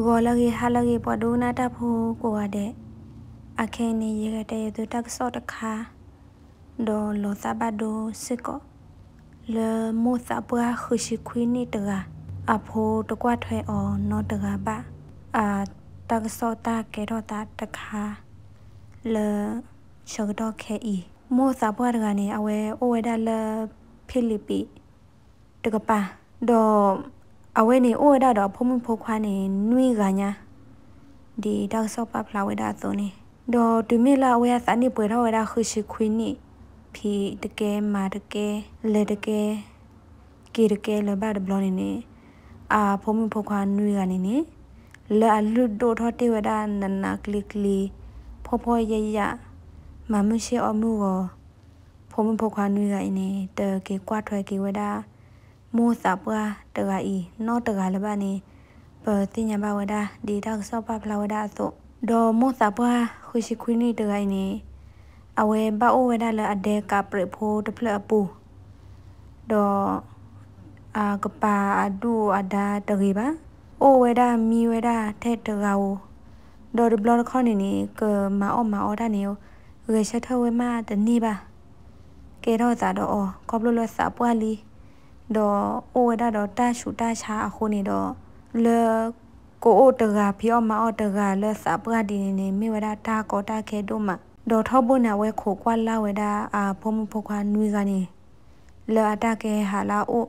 ကိုကလည်းဟာလည်းပေါ်ဒုနာတဖို့ကိုကတဲ့အခင်းနေရတဲ့သူတက်ဆော့တခါဒေါ်လောသဘဒိုစကောလေမုသပွားခုရှိခွေးနေတကအဖိုးတကွထွဲအောင်နော်တကပါအာတက်ဆော့တာကေတော့တာတခါလေရှော့တော့ခဲဤမောစာပွားတကနေအဝဲအိုဝဲဒါလဖိလစ်ပိတကပါတော့အဝဲနေဩဝဒတော့ဖုံဖုံခွားနေနွေကညာဒီတောက်ဆော့ပပလာဝဲတာသွနေတော့ဒီမေလာဝဲစနိပွေတော့ဝဲတာခုရှိခွင်းနိဖီတကယ်မာတကယ်လေတကယ်ကေတကယ်လဘတ်ဘလောနေနေအာဖုံဖုံခွားနွေကနေနေလာလူဒိုထော်တေဝဒနနာကလစ်လီဖောဖောရရမမရှိအမှုကိုဖုံဖုံခွားနွေကနေတကေကွာထွဲကေဝဲတာမိုးစာပွားတကဤနော့တကလပါနေပတိညာဘဝဒဒီတောက်ဆော့ပဖလာဝဒအစို့ဒေါ်မိုးစာပွားခုရှိခွင်းနေတကဤနေအဝဲဘအိုဝဒလအဒဲကပရဖိုးတဖလအပူဒေါ်အာကပါအဒူအဒါတရီပါအိုဝဒမီဝဒထဲတကဝဒေါ်ဘလော့ခေါနေနေကမအော်မအော်ဒါနေရေချက်ထဝဲမတနေပါကဲတော့သာတော့အော်ကောပလိုလဆပွားလီတော့အိုဝဒါတော့တရှူတချာအခုနေတော့လေကိုအိုတကပြောမအော်တကလက်စပရဒီနေနေမိဝဒါတာကောတာခဲတို့မှာတော့ထောပုန်နဝဲခိုကွာလာဝဒါအာဖုံဖုခွာနွေကနေလာတကဲဟာလာအို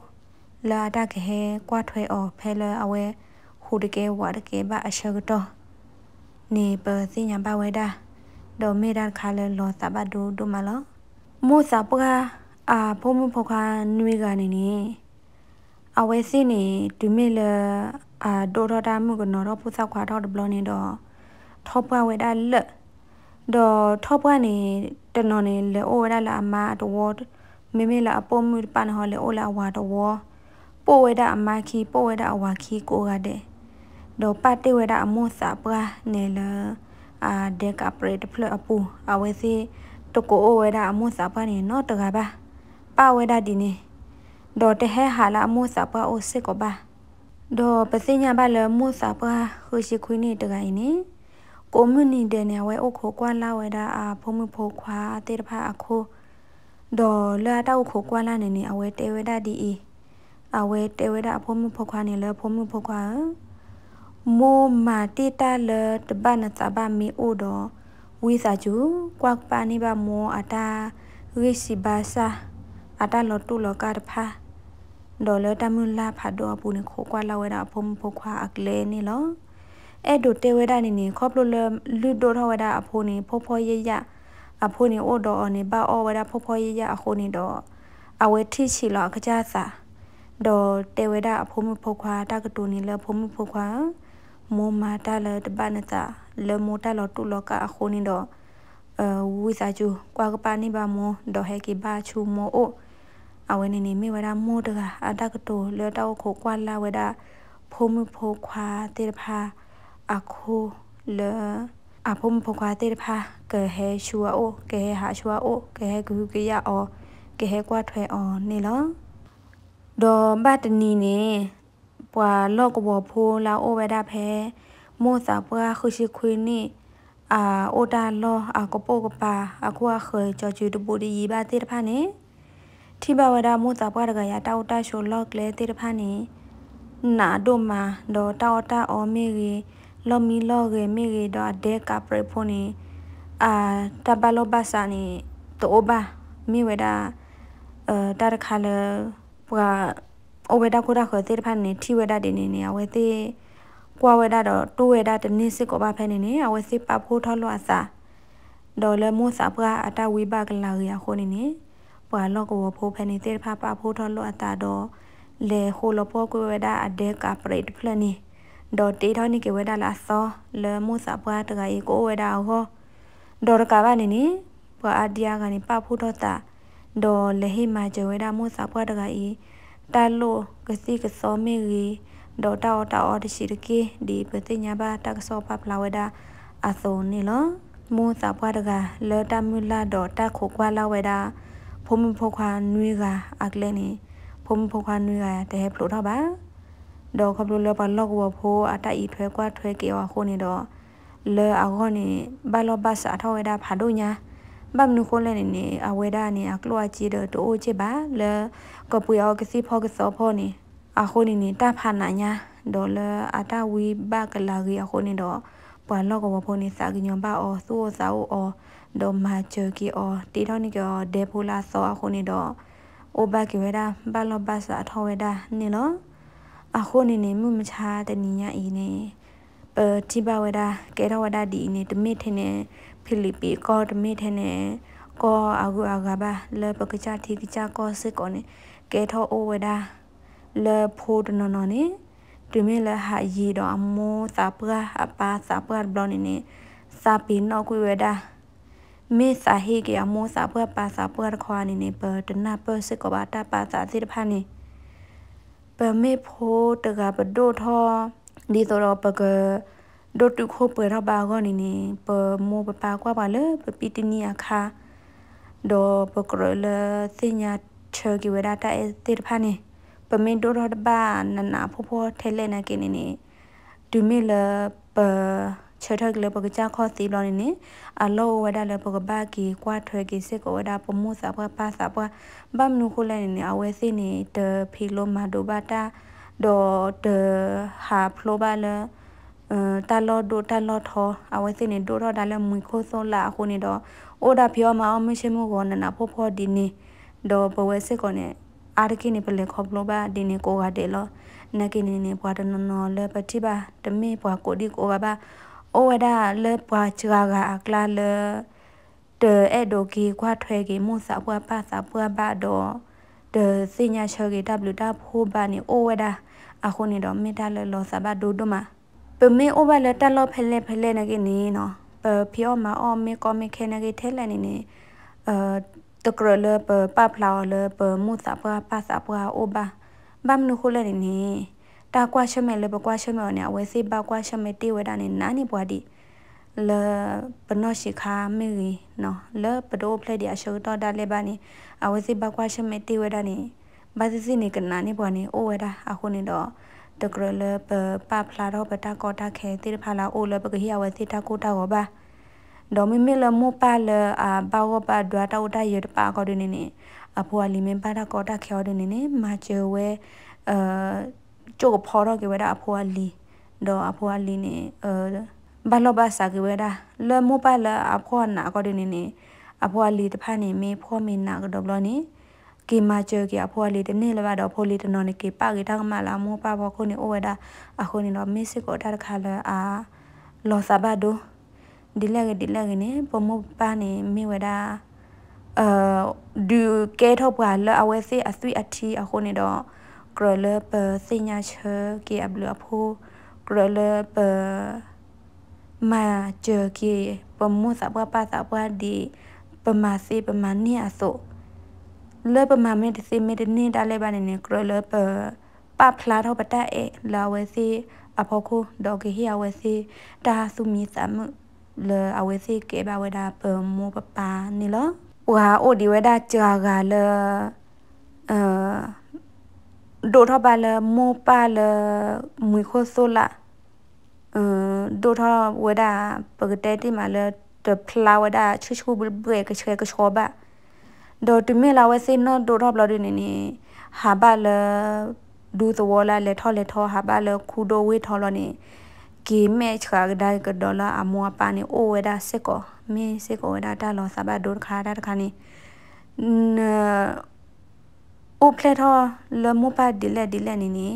လာတကဲကွာထွဲအော်ဖဲလအဝဲဟူတကဲဝါတကဲဘာအရှကတော်နေပစိညာဘဝဲဒါတော့မေဒါခါလဲလောစဘဒူဒူမလောမူစာပကားအာဖုံဖုံခါနွေကနေနေအဝဲစင်းနေဒီမေလအာဒိုဒတာမှုကနော်တော့ဖုဆောက်ခွာတော့ဒဘလနေတော့ထောပွားဝဲတာလက်တော့ထောပွားနေ တနော်နေလေအိုဝဲတာလာအမတော်ဝမေမေလာ အပေါ်မှုပန်ဟောလေအိုလာဝါတော်ဝပို့ဝဲတာအမခီပို့ဝဲတာအဝါခီကိုကတဲ့တော့ပတ်တေဝဲတာအမှုစာပွားနေလေအာဒက်ကပရေတဖလအပူအဝဲစီတကိုအိုဝဲတာအမှုစာပွားနေနော်တကပါป้าเวดาดินีดอแต่ให้หาละมูสาปาโอเซกบาดอปสิญญาบาเลมูสาปาคือชิคุยนี่ตไกนี่ကိုမှုနီတဲ့နေဝဲအုတ်ခိုကွာလာဝဲတာအာဖုံမှုဖိုးခွာတေတဖာအခိုဒေါ်လာတောက်ခိုကွာလာနေနေအဝဲတေဝဲတာဒီအီအဝဲတေဝဲတာအဖုံမှုဖိုးခွာနေလဲဖုံမှုဖိုးခွာမိုမာတီတာလဲတဘနသဘာမီအိုဒေါ်ဝီစာချူကွာပနီဘာမိုအတာရိစီဘာစာအတလောတူလောကတဖာဒေါ်လတမွန်လာဖာဒေါ်ပူနေခိုကွာလာဝဲတာဖုံဖုခွာအကလေနေလောအဲ့ဒိုတေဝဲတာနေနေခေါပလိုလလူဒိုထဝဲတာအဖိုးနေဖောဖောရရအဖိုးနေအိုဒေါ်အနေဘာအော်ဝဲတာဖောဖောရရအခိုးနေတော့အဝဲထိချီလောကကြစာဒေါ်တေဝဲတာအဖိုးမဖောခွာတကတူနေလဖောမဖောခွာမောမာတလတပနတာလေမိုတလတူလောကအခုနေတော့အဝိစာကျူကွာကပါနေပါမောဒေါ်ဟဲကီဘာချူမောအိုအဝဲနေနေမိဝဒမိုးတကအတကတိုလေတော့ခိုကွာလာဝဒဖိုးမဖိုးခွာတေဖာအခိုလေအဖုံဖိုးခွာတေဖာကဲဟဲရှူအိုကဲဟာရှူအိုကဲဟဲဂူကရအောကဲဟဲကွာထွဲအောနေလောဒေါ်ဘတ်နီနေပွာလော့ကဘောဖိုးလာအိုဝဒဖဲမိုးစာပွာခုရှိခွေနေအာအိုတာလောအကပိုကပါအခုအခေကြော်ကျူတပူဒီဘာတေဖာနေထိဘဝဒမူတာပွားတကရတောက်တရှိုလော့ကလေတေတဖာနေနာဒိုမာဒေါ်တောက်တာအော်မီရီလော်မီလော့ရေမီရီဒေါ်ဒဲကပရဖိုနေအာတဘလောဘာစာနေတောဘာမိဝဒအဲတာတခါလပွာအဝေဒကိုဒါခေါ်တေတဖာနေထိဝဒတေနေနေအဝေသေးကွာဝဲတာတော့တိုးဝဲတာတနည်းစစ်ကိုပါဖဲနေနေအဝဲစစ်ပါဖိုးထောက်လွှတ်စာဒေါ်လမိုးစာပွားအတဝိဘကလာရခိုနေနေပွာလော့ကိုဖိုးဖဲနေတေဖာပါဖိုးထော်လော့အတာတော့လေခိုလပေါ်ကိုဝဒအဒဲကပရိတ်ဖလနီဒေါ်တေထော်နီကေဝဒလာဆော လေမူစာပွာတကရေကိုဝဒဟောဒေါ်ကဘာနီနီပွာအဒီယာကနေပါဖိုးထော်တာဒေါ်လေဟိမာဂျေဝဒမူစာပွာတကရေတာလိုကစီကစောမီရီဒေါ်တာအော်တာအော်တရှိတကေဒီပတိညာဘာတကဆောပပလာဝဒအစုံနီလောမူစာပွာတကလေတာမူလာဒေါ်တာခိုကွာလာဝဒါဖုံမဖောခွာနွေကအကလဲနေဖုံမဖောခွာနွေကတဲ့ဖလို့တော့ပါတော့ခပလို့လပါလောက်ဝဖိုးအတိုက်ဤထွဲကွာထွဲကေဝခိုနေတော့လေအခေါနေဘလဘတ်အထောဝဲတာဖာတို့ညာဘမ်နုခိုလဲနေနေအဝဲတာနေအကလောချီတော့တိုးချစ်ပါလေကပူယောကစီဖောကစောဖောနေအခုနေနေတာဖာနာညာဒေါ်လာအတဝီဘကလာရီအခုနေတော့ပွာလောက်ကဘဖို့နေစာကညောပါအောသူ့စာအိုအောဒိုမာချိုကီအော်တီတော့နီကောဒေဖိုလာဆောအခုနေတော့အိုဘကဝေဒာဘလောဘဆာထောဝေဒာနီလောအခုနေနေမှုမချာတနီညာအီနေပတိဘဝေဒာကေရဝဒာဒီနေတမိထင်းနေဖိလစ်ပီကောတမိထင်းနေကောအဂူအဂဘာလေပကချာတိကချာကောစစ်ကောနေကေထောအိုဝေဒာလေဖိုဒနောနောနေတူမဲလဟာရီတော့အမောစာပရာအပါစာပရာဘလောနေနေစာပီနောကွေဝေဒာမေစာဟေကေအမောစာဘွာပါစာပွားခွာနေနေပတနာပစကဘာတာပါစာစီတဖာနေပမေဖိုးတကပဒိုထောဒီတော့ပကဒိုတုခိုးပွဲရဘာကောနေနေပမောပပါကွာပါလေပပီတနီအခါဒေါ်ပကရလစညာချေကီဝဒတာအတိတဖာနေပမင်ဒိုတော့ဘာနနာဖိုးဖိုးထဲလဲနေကိနေနေဒူမီလပเชิดเธอเลยปกจ้าข้อสีบลอนี่นี่อะโลวดาเลยปกบ้ากีกว่าเธอกีเสกวดาปมูสาปะปาสาปะบ้ามนูคุแลนี่เอาเวสินี่เตอพิโลมาดูบาตาดอเตอหาพโลบาเลเอ่อตาลอดูตาลอทอเอาไว้สินี่ดูทอดาแล้วมุยโคโซละคนนี่ดอโอดาเพียวมาเอาไม่ใช่มูวอนะนะพ่อพ่อดินี่ดอปเวสิก่อนเนี่ยอาร์กินี่เป็นเลขอบโลบาดินี่โกกาเดลอนะกินี่นี่ปวดนอนเลยปฏิบาตะเมปวดโกดิโกกาบาအိုဝဒလေပွားချာကအကလာလေတေအဒိုကီခွာထွဲကီမွန်စာပွားပါစာပွားဘတော့တေစညာချောကီဝဒဖိုးဘာနီအိုဝဒအခုနေတော့မေတ္တာလေလောစာဘဒိုဒမပမေအိုဘလေတလောဖလဲဖလဲနကိနေနော်ပဖျောမအောမေကောမေခဲနကိထဲလနေနေအဲတကရလေပပဖလာလေပမွန်စာပွားပါစာပွားအိုဘာဘမ်နုခုလနေနေတာကွာရှမဲလဘကွာရှမဲအနအဝဲစေဘကွာရှမဲတေဝဒနေနာနေပွားဒီလပနောရှိခာမေရီနော်လပဒိုဖလက်ဒီအရှောတော်ဒါလေဘာနေအဝဲစေဘကွာရှမဲတေဝဒနေဘာသစီနေကနာနေပွားနေအိုဝဲဒါအခုနေတော့တကရလပပဖလာတော့ပတာကောတာခဲတိဖလာအိုလပကဟိအဝဲစေတာကိုတာကောပါဒေါ်မီမီလမူပါလအာဘာဝပါဒွာတောက်တရပါကောဒနေနေအဖွာလီမင်ပါတာကောတာခဲော်ဒနေနေမာချေဝဲအာ쪼고퍼러게웨다아포알리너아포알리네어 ballo ba sa ge weda le mo pa la a pho na ko de ni ni a pho li de pha ni me pho mi na ga do lo ni ke ma che ke a pho li de ni la ba do pho li de no ni ke pa ge ta ma la mo pa bo ko ni o weda a ko ni no me se ko ta kha la a lo sa ba do di la ge di la ge ni po mo pa ni me weda เอ่อดูเกทบกันแล้วเอาไว้ซิอัศวิอัทีเอาคนนี่ดอกกรเลเปอร์สิญาเชเกียบเหลือผู้กรเลเปอร์มาเจอเกียปมูสับว่าป้าสับว่าดีประมาซีประมาณเนี่ยโสเลประมาณไม่ได้ซีไม่ได้นี่ได้เลยบ้านเนี่ยกรเลเปอร์ป้าพลาเท่าปะตาเอลาเวซีอพอคูดอกเฮียเวซีดาสุมีสามเลอเวซีเกบาเวดาเปอมูปปานี่เหรอว่าโอดีเวดาเจอกาเลเอ่อโดทบาลโมปาลมุยโคโซละเอ่อโดทวดาปกติที่มาเลตพลาวดาชื่อชูบเบกเชกชอบะโดตุเมลาวเซนโดทบลอดินี่นี่หาบาลดูตวละเลทอเลทอหาบาลคูโดเวทอลอนี่กีเมชกาได้กดอลลาอมัวปานี่โอเวดาเซกอเมเซกอเวดาดาลอซาบาโดคาดาคานี่เอ่อအိုဖလက်ထောလမုပါဒီလက်ဒီလက်နေနေ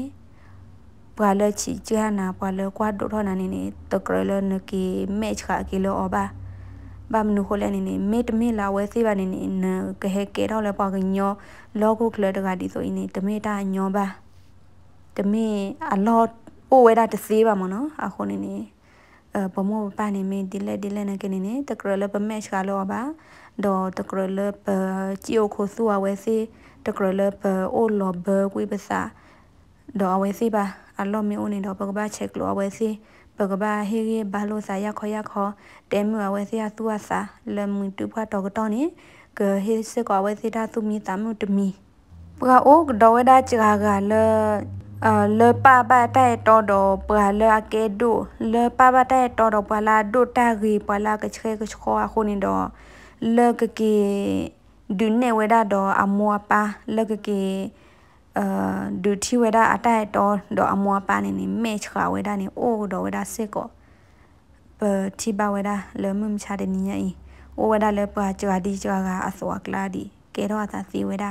ဘွာလချီချာနာဘွာလကွာဒိုထောနာနေနေတကရလနကီမက်ခါကီလောအဘာဘာမနုခိုလနေနေမစ်တမေလာဝဲစေးပါနေနေနကဟဲကဲထောလဲပွားကညောလောကိုကလတကဒီဆိုနေတမေတာညောပါတမေအလော့အိုဝဲတာတစေးပါမနော်အခုနေနေအဘမောပါနေမင်းဒီလက်ဒီလက်နဲ့ကနေနေတကရလပမက်ခါလောပါတော့တကရလပချီယိုခိုဆူဝဲစေးတကရလပအိုလောဘဝိပစာဒေါ်အဝဲစီပါအလောမီဦးနေတော့ပကပချက်ကလောအဝဲစီပကပဟေရေဘာလိုစာရခေါ်ရခေါ်တဲမြအဝဲစီရသူဝစာလမွန်တူဖတ်တော့တော့နေကဟေစကောဝဲစီတာသူမီတမှုတမီပကအိုဒေါ်ဝဲဒါချာကလအလပပတဲတော်တော်ပလာကေဒူလပပတဲတော်တော်ပလာဒူတာရီပလာကချေကချောအခုနေတော့လကကေဒုနေဝဒတော့အမောပါလကကေအာဒုတီဝဒအတိုက်တော့တော့အမောပါနေနေမေချခဝဒနေအိုတော့ဝဒစေကောပတိဘဝဒလမမချတဲ့နိယဤအိုဝဒလပွာကြွာဒီကြွာကအစောကလာဒီကေတော့သာစီဝဒ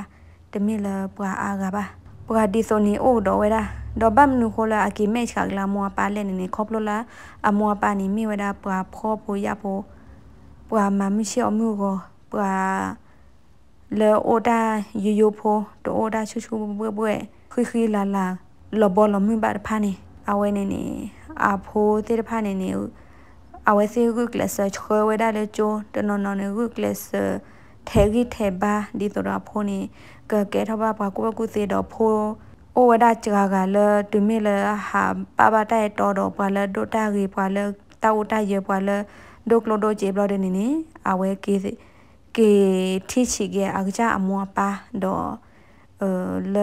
တမီလပွာအာကပါပွာဒီဆိုနေအိုတော့ဝဒတော့ဘမ်နုခိုလာအကိမေချခလာမောပါလဲနေနေခေါပလိုလာအမောပါနေမိဝဒပွာဖောပူရဖို့ပွာမမရှိအမှုကိုပွာလေအိုဒါယိုယိုဖိုတိုအိုဒါချူချူဘွဲဘွဲခိခိလာလာလဘောလမိဘာဖာနေအဝဲနေနေအဖိုးတေဖာနေနေအဝဲစီဂုကလဆချခွဲဝဲဒါလေချိုတနနနေဂုကလဆထဲဂီထဲဘာဒီတော့အဖိုးနေကကဲထဘာပါကိုကုစီတော့ဖိုးโอวดาจกากาเลตุเมเลหาปาบาไตตอดอปาเลโดตากีปาเลตาอุตาเยปาเลโดกโลโดเจบลอเดนี่นี่อาเวเกซิကေထိချီကေအကကြအမွာပါတော့အလ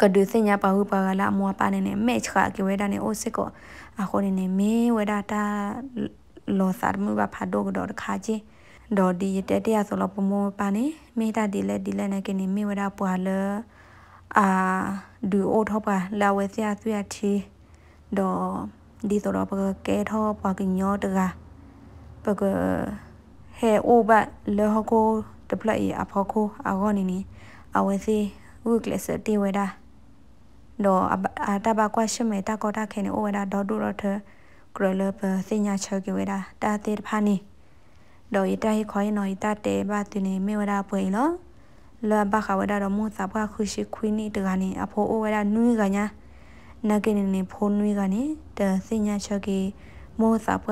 ကဒုစညာပါဟုပါကလာအမွာပါနေနေမဲချခကေဝဲဒါနေအိုစစ်ကိုအခေါ်နေနေမဲဝဲဒါတာလောစာမှုပါဖတ်တော့တော့ခါချင်းတော့ဒီတက်တရဆိုတော့ပမောပါနေမိတာဒီလက်ဒီလက်နဲ့ကနေမိဝဒါပွာလအာဒူအိုထောပါလာဝဲဆရာဆွေချီတော့ဒီဆိုတော့ပကကဲထောပွာကညောတကပကဟဲအိုဘတ်လဟကိုတပလိုက်အဖောကိုအဂေါနီနီအဝစီဝုကလစတီဝေဒါတော့အတဘကွာရှမေတကောတာခဲနေအိုဝေဒါဒေါ်ဒူရထကရလပစညာချောကေဝေဒါတာတေဖာနီတော့ရတဲ့ခေါ်ရင်တော့တတဲဘတူနေမေဝဒါပွေလောလောဘခဝဒါတော့မူစာဘခုရှိခွီနီတကနေအဖိုးအိုဝဒါနွီးကညာနကိနေနေဖိုးနွီးကနေတစညာချောကေမောစာဘ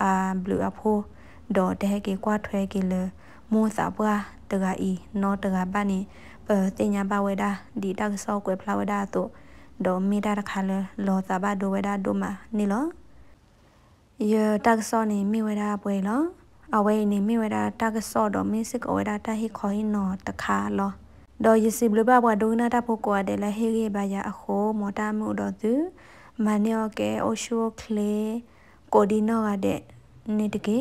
အာဘလူးအဖိုးဒေါ်တဲကေကွာထွဲကေလမောစာပွားတဂါဤနောတဂါပနိပတင်ညာပဝေဒာဒီတက်ဆောကွယ်ဖလာဝဒါတို့ဒေါ်မီတာတခါလလောစာဘဒိုဝေဒာတို့မနီလောယတက်ဆောနေမိဝေဒာပွဲလောအဝေးနေမိဝေဒာတက်ဆောဒေါ်မင်းစစ်ဝေဒာတဟိခေါ်ဟိနောတခါလောဒေါ်ယစီဘလဘဘဒုနာတဖို့ကွာတယ်လဟေရေဘာယာအခိုးမော်တာမှုတော်သူမနီယောကေအိုရှိုကလေကိုဒီနောကတဲ့နေတကေ